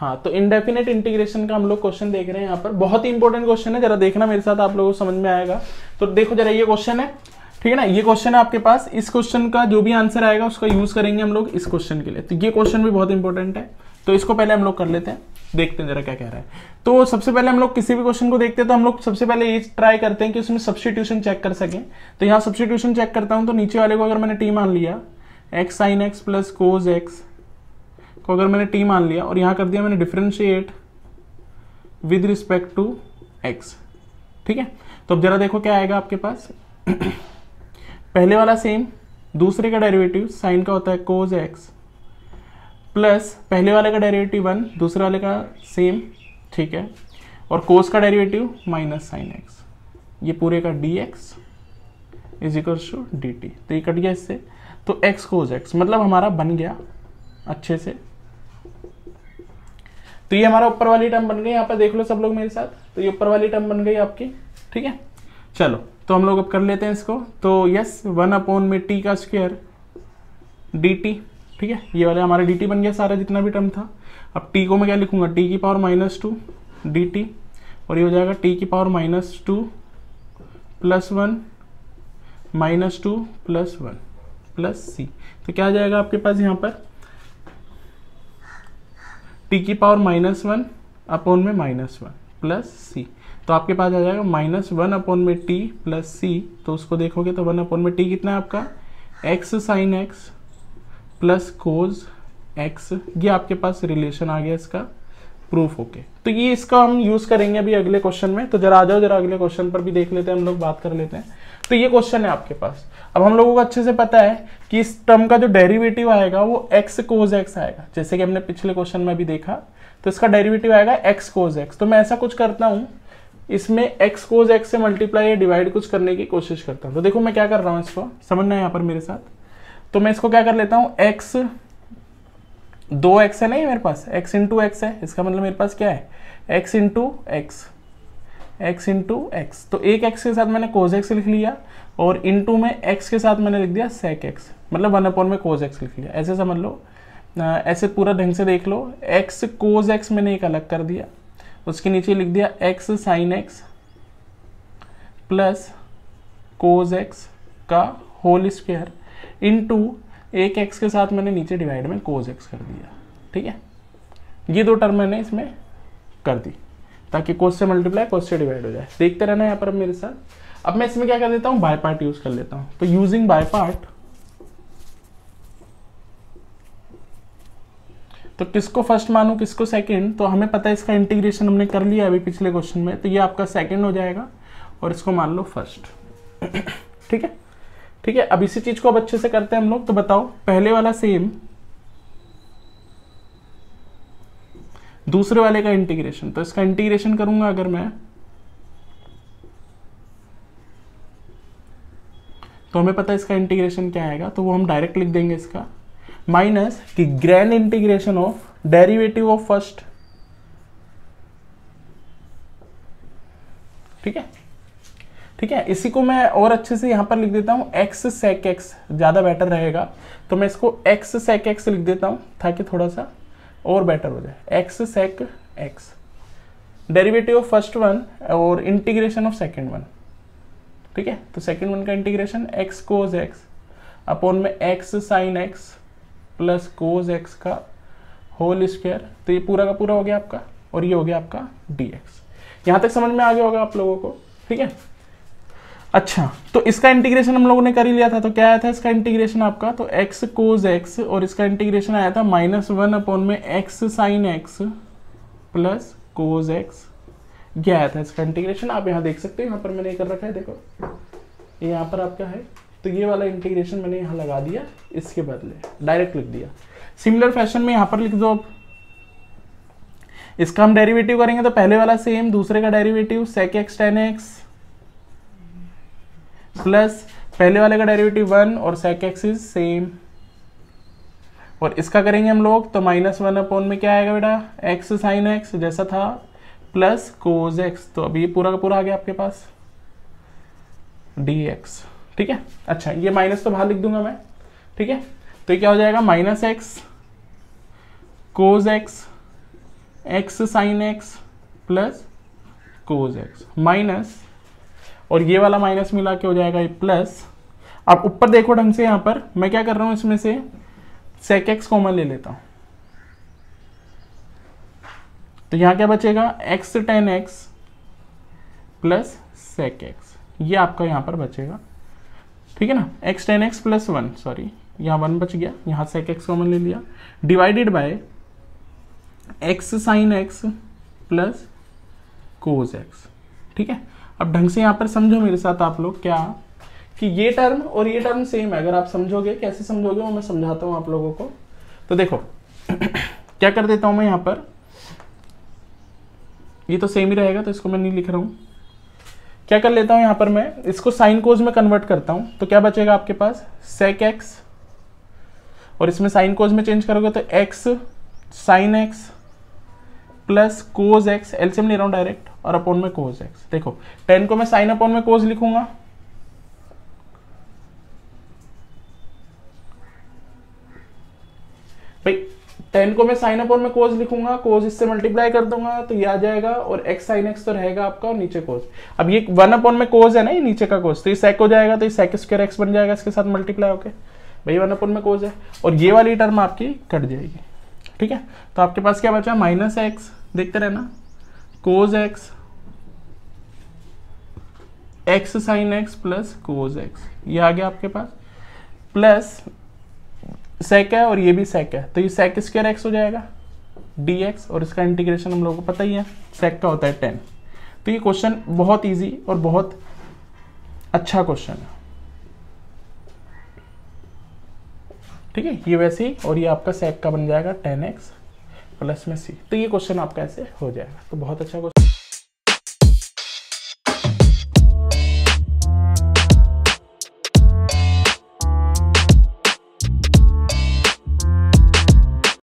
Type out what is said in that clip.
हाँ तो indefinite integration का हम लोग क्वेश्चन देख रहे हैं यहाँ पर बहुत ही इंपॉर्टेंट क्वेश्चन है जरा देखना मेरे साथ आप लोगों को समझ में आएगा तो देखो जरा ये क्वेश्चन है ठीक है ना ये क्वेश्चन है आपके पास इस क्वेश्चन का जो भी आंसर आएगा उसका यूज करेंगे हम लोग इस क्वेश्चन के लिए तो ये क्वेश्चन भी बहुत इंपॉर्टेंट है तो इसको पहले हम लोग कर लेते हैं देखते हैं जरा क्या कह रहा है तो सबसे पहले हम लोग किसी भी क्वेश्चन को देखते हैं तो हम लोग सबसे पहले ये ट्राई करते हैं कि उसमें सब्सटीट्यूशन चेक कर सकें तो यहाँ सब्सटीट्यूशन चेक करता हूँ तो नीचे वाले को अगर मैंने टी मान लिया x sine x plus cos x को अगर मैंने टी मान लिया और यहाँ कर दिया मैंने differentiate with respect to x ठीक है तो अब जरा देखो क्या आएगा आपके पास पहले वाला सेम दूसरे का डेरिवेटिव साइन का होता है कोज एक्स प्लस पहले वाले का डेरिवेटिव वन दूसरे वाले का सेम ठीक है और कोस का डेरिवेटिव माइनस साइन एक्स ये पूरे का D x is equal to D T तो ये कट गया इससे तो एक्स कोज एक्स मतलब हमारा बन गया अच्छे से तो ये हमारा ऊपर वाली टर्म बन गई यहाँ पर देख लो सब लोग मेरे साथ तो ये ऊपर वाली टर्म बन गई आपकी ठीक है चलो तो हम लोग अब कर लेते हैं इसको तो यस वन अपॉन में टी का स्क्वेयर डी टी ठीक है ये वाला हमारा डी टी बन गया सारा जितना भी टर्म था अब टी को मैं क्या लिखूंगा टी की power minus two D T और ये हो जाएगा टी की power minus two plus one minus two plus one plus C तो क्या आ जाएगा आपके पास यहाँ पर टी की पावर माइनस वन अपॉन में माइनस वन प्लस सी तो आपके पास आ जाएगा माइनस वन अपॉन में टी प्लस सी तो उसको देखोगे तो वन अपॉन में टी कितना है आपका x sine x plus cos x ये आपके पास रिलेशन आ गया इसका प्रूफ होके तो ये इसका हम यूज़ करेंगे अभी अगले क्वेश्चन में तो जरा आ जाओ जरा अगले क्वेश्चन पर भी देख लेते हैं हम लोग बात कर लेते हैं तो ये क्वेश्चन है आपके पास अब हम लोगों को अच्छे से पता है कि इस टर्म का जो डेरिवेटिव आएगा वो एक्स कोज एक्स आएगा जैसे कि हमने पिछले क्वेश्चन में भी देखा तो इसका डेरिवेटिव आएगा एक्स कोज एक्स तो मैं ऐसा कुछ करता हूँ इसमें एक्स कोज एक्स से मल्टीप्लाई या डिवाइड कुछ करने की कोशिश करता हूँ तो देखो मैं क्या कर रहा हूँ इसको समझना है यहाँ पर मेरे साथ तो मैं इसको क्या कर लेता हूँ एक्स दो एक्स है नहीं मेरे पास एक्स इंटू एक्स है इसका मतलब मेरे पास क्या है x into x x into x तो एक एक्स के साथ मैंने कोज एक्स लिख लिया और टू में एक्स के साथ मैंने लिख दिया सेक एक्स मतलब वन अपॉन में कोज एक्स लिख लिया ऐसे समझ लो ऐसे पूरा ढंग से देख लो एक्स कोज एक्स मैंने एक अलग कर दिया उसके नीचे लिख दिया x sine x plus cos x का होल स्क्वेयर टू एक एक्स के साथ मैंने नीचे डिवाइड में कोज एक्स कर दिया ठीक है ये दो टर्म मैंने इसमें कर दी ताकि कोस से मल्टीप्लाई कोस से डिवाइड हो जाए देखते रहना यहाँ पर मेरे साथ अब मैं इसमें क्या कर देता हूँ बाय पार्ट यूज कर लेता हूँ तो यूजिंग बाय पार्ट तो किसको फर्स्ट मानू किसको सेकंड तो हमें पता है इसका इंटीग्रेशन हमने कर लिया अभी पिछले क्वेश्चन में तो ये आपका सेकंड हो जाएगा और इसको मान लो फर्स्ट ठीक है ठीक है अब इसी चीज को अब अच्छे से करते हैं हम लोग तो बताओ पहले वाला सेम दूसरे वाले का इंटीग्रेशन तो इसका इंटीग्रेशन करूंगा अगर मैं तो हमें पता है इसका इंटीग्रेशन क्या आएगा तो वो हम डायरेक्ट लिख देंगे इसका माइनस कि grand integration of derivative of first ठीक है ठीक है इसी को मैं और अच्छे से यहां पर लिख देता हूं एक्स सेक एक्स ज़्यादा बेटर रहेगा तो मैं इसको एक्स सेक एक्स लिख देता हूं ताकि थोड़ा सा और बेटर हो जाए x sec x derivative of first one और इंटीग्रेशन ऑफ सेकेंड वन ठीक है तो सेकेंड वन का integration x cos x upon में x sine x plus cos x का होल स्क्वायर तो ये पूरा का पूरा हो गया आपका और ये हो गया आपका डी एक्स यहाँ तक समझ में आ गया होगा आप लोगों को ठीक है अच्छा तो इसका इंटीग्रेशन हम लोगों ने कर ही लिया था तो क्या आया था इसका इंटीग्रेशन आपका तो एक्स कोज एक्स और इसका इंटीग्रेशन आया था माइनस वन अपॉन में x sine x plus cos x क्या आया था इसका इंटीग्रेशन आप यहाँ देख सकते हो यहाँ पर मैंने कर रखा है देखो ये यहाँ पर आपका है तो ये वाला इंटीग्रेशन मैंने यहाँ लगा दिया इसके बदले डायरेक्ट लिख दिया सिमिलर फैशन में यहाँ पर लिख दो आप इसका हम डेरिवेटिव करेंगे तो पहले वाला सेम दूसरे का derivative sec x tan x plus पहले वाले का डेरिवेटिव वन और सेक एक्सिस सेम और इसका करेंगे हम लोग तो माइनस वन अपॉन में क्या आएगा बेटा एक्स साइन एक्स जैसा था प्लस कोज एक्स तो अब ये पूरा का पूरा आ गया आपके पास डी एक्स ठीक है अच्छा ये माइनस तो बाहर लिख दूंगा मैं ठीक है तो ये क्या हो जाएगा minus x cos x x sine x plus cos x minus और ये वाला माइनस मिला के हो जाएगा ये प्लस अब ऊपर देखो ढंग से यहां पर मैं क्या कर रहा हूं इसमें से सेक एक्स कॉमन ले लेता हूं तो यहां क्या बचेगा x tan x plus sec x ये आपका यहां पर बचेगा ठीक है ना x tan x plus one sorry यहां वन बच गया यहां सेक एक्स कॉमन ले लिया divided by x sine x plus cos x ठीक है अब ढंग से यहाँ पर समझो मेरे साथ आप लोग क्या कि ये टर्म और ये टर्म सेम है अगर आप समझोगे कैसे समझोगे वो मैं समझाता हूँ आप लोगों को तो देखो क्या कर देता हूँ मैं यहाँ पर ये तो सेम ही रहेगा तो इसको मैं नहीं लिख रहा हूँ क्या कर लेता हूँ यहाँ पर मैं इसको साइन कोज में कन्वर्ट करता हूँ तो क्या बचेगा आपके पास सेक एक्स और इसमें साइन कोज में चेंज करोगे तो x sine x plus cos x एल्सियम ले रहा हूँ डायरेक्ट और अपॉन में कोज एक्स देखो टेन को मैं साइन अपॉन में कोज लिखूंगा भाई टेन को मैं साइन अपॉन में कोज लिखूंगा कोज इससे मल्टीप्लाई कर दूंगा तो ये आ जाएगा और एक्स साइन एक्स तो रहेगा आपका और नीचे कोज अब ये वन अपॉन में कोज है ना ये नीचे का कोज तो ये सेक हो जाएगा तो ये सेक स्क्र एक्स बन जाएगा इसके साथ मल्टीप्लाई होके भाई वन अपॉन में कोज है और ये वाली टर्म आपकी कट जाएगी ठीक है तो आपके पास क्या बचा माइनस एक्स देखते रहना cos x x sine x plus cos x ये आ गया आपके पास प्लस सेक है और ये भी सेक है तो ये सेक स्क्र एक्स हो जाएगा डी एक्स और इसका इंटीग्रेशन हम लोगों को पता ही है सेक का होता है टेन तो ये क्वेश्चन बहुत इजी और बहुत अच्छा क्वेश्चन है ठीक है ये वैसे ही और ये आपका सेक का बन जाएगा टेन एक्स प्लस में सी तो ये क्वेश्चन आपका ऐसे हो जाएगा तो बहुत अच्छा